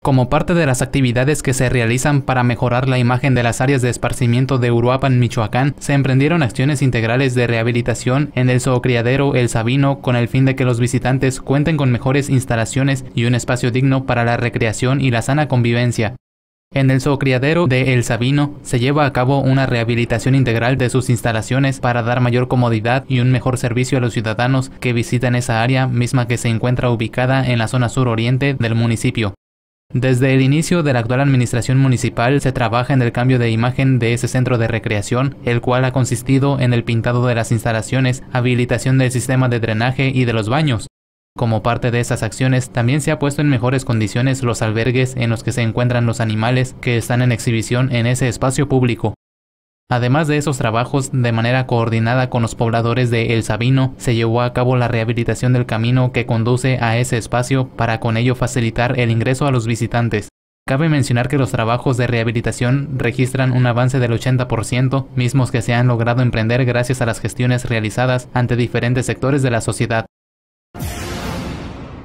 Como parte de las actividades que se realizan para mejorar la imagen de las áreas de esparcimiento de Uruapan, Michoacán, se emprendieron acciones integrales de rehabilitación en el zoocriadero El Sabino con el fin de que los visitantes cuenten con mejores instalaciones y un espacio digno para la recreación y la sana convivencia. En el zoocriadero de El Sabino se lleva a cabo una rehabilitación integral de sus instalaciones para dar mayor comodidad y un mejor servicio a los ciudadanos que visitan esa área misma que se encuentra ubicada en la zona suroriente del municipio. Desde el inicio de la actual administración municipal se trabaja en el cambio de imagen de ese centro de recreación, el cual ha consistido en el pintado de las instalaciones, habilitación del sistema de drenaje y de los baños. Como parte de esas acciones, también se ha puesto en mejores condiciones los albergues en los que se encuentran los animales que están en exhibición en ese espacio público. Además de esos trabajos, de manera coordinada con los pobladores de El Sabino, se llevó a cabo la rehabilitación del camino que conduce a ese espacio para con ello facilitar el ingreso a los visitantes. Cabe mencionar que los trabajos de rehabilitación registran un avance del 80%, mismos que se han logrado emprender gracias a las gestiones realizadas ante diferentes sectores de la sociedad.